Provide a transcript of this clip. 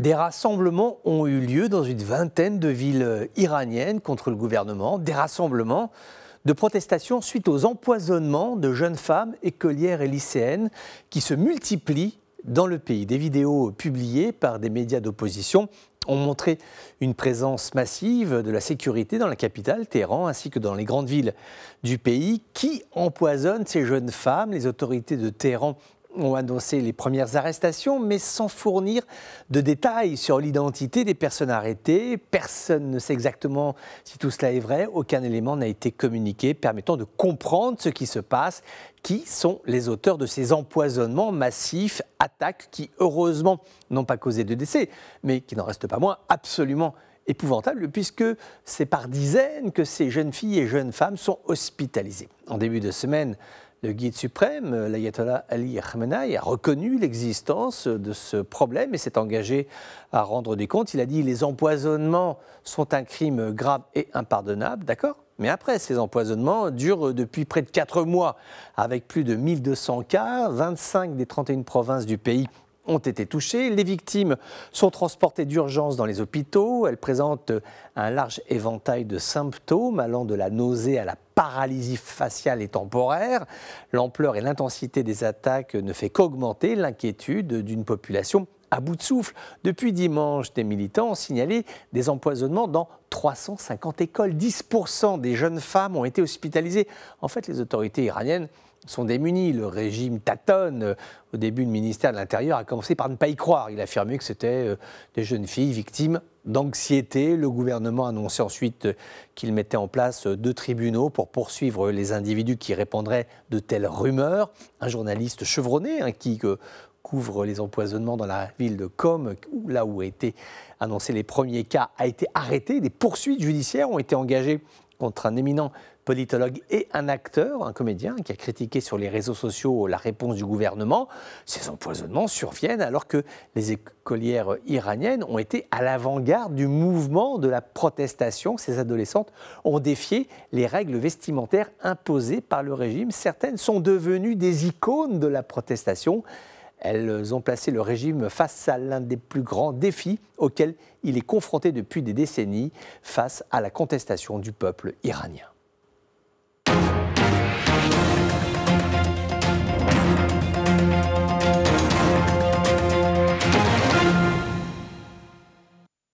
Des rassemblements ont eu lieu dans une vingtaine de villes euh, iraniennes contre le gouvernement, des rassemblements de protestation suite aux empoisonnements de jeunes femmes, écolières et lycéennes qui se multiplient dans le pays. Des vidéos publiées par des médias d'opposition ont montré une présence massive de la sécurité dans la capitale, Téhéran, ainsi que dans les grandes villes du pays. Qui empoisonnent ces jeunes femmes Les autorités de Téhéran ont annoncé les premières arrestations, mais sans fournir de détails sur l'identité des personnes arrêtées. Personne ne sait exactement si tout cela est vrai. Aucun élément n'a été communiqué permettant de comprendre ce qui se passe. Qui sont les auteurs de ces empoisonnements massifs, attaques qui, heureusement, n'ont pas causé de décès, mais qui n'en restent pas moins absolument épouvantables, puisque c'est par dizaines que ces jeunes filles et jeunes femmes sont hospitalisées. En début de semaine, le guide suprême, l'ayatollah Ali Khamenei, a reconnu l'existence de ce problème et s'est engagé à rendre des comptes. Il a dit les empoisonnements sont un crime grave et impardonnable, d'accord mais après, ces empoisonnements durent depuis près de 4 mois, avec plus de 1200 cas. 25 des 31 provinces du pays ont été touchées. Les victimes sont transportées d'urgence dans les hôpitaux. Elles présentent un large éventail de symptômes allant de la nausée à la paralysie faciale et temporaire. L'ampleur et l'intensité des attaques ne fait qu'augmenter l'inquiétude d'une population à bout de souffle. Depuis dimanche, des militants ont signalé des empoisonnements dans 350 écoles. 10% des jeunes femmes ont été hospitalisées. En fait, les autorités iraniennes sont démunis. Le régime tâtonne. Au début, le ministère de l'Intérieur a commencé par ne pas y croire. Il affirmé que c'était euh, des jeunes filles victimes d'anxiété. Le gouvernement a annoncé ensuite euh, qu'il mettait en place euh, deux tribunaux pour poursuivre les individus qui répandraient de telles rumeurs. Un journaliste chevronné hein, qui couvre les empoisonnements dans la ville de Com, là où ont été annoncés les premiers cas, a été arrêté. Des poursuites judiciaires ont été engagées contre un éminent politologue et un acteur, un comédien, qui a critiqué sur les réseaux sociaux la réponse du gouvernement. Ces empoisonnements surviennent alors que les écolières iraniennes ont été à l'avant-garde du mouvement de la protestation. Ces adolescentes ont défié les règles vestimentaires imposées par le régime. Certaines sont devenues des icônes de la protestation. Elles ont placé le régime face à l'un des plus grands défis auxquels il est confronté depuis des décennies, face à la contestation du peuple iranien.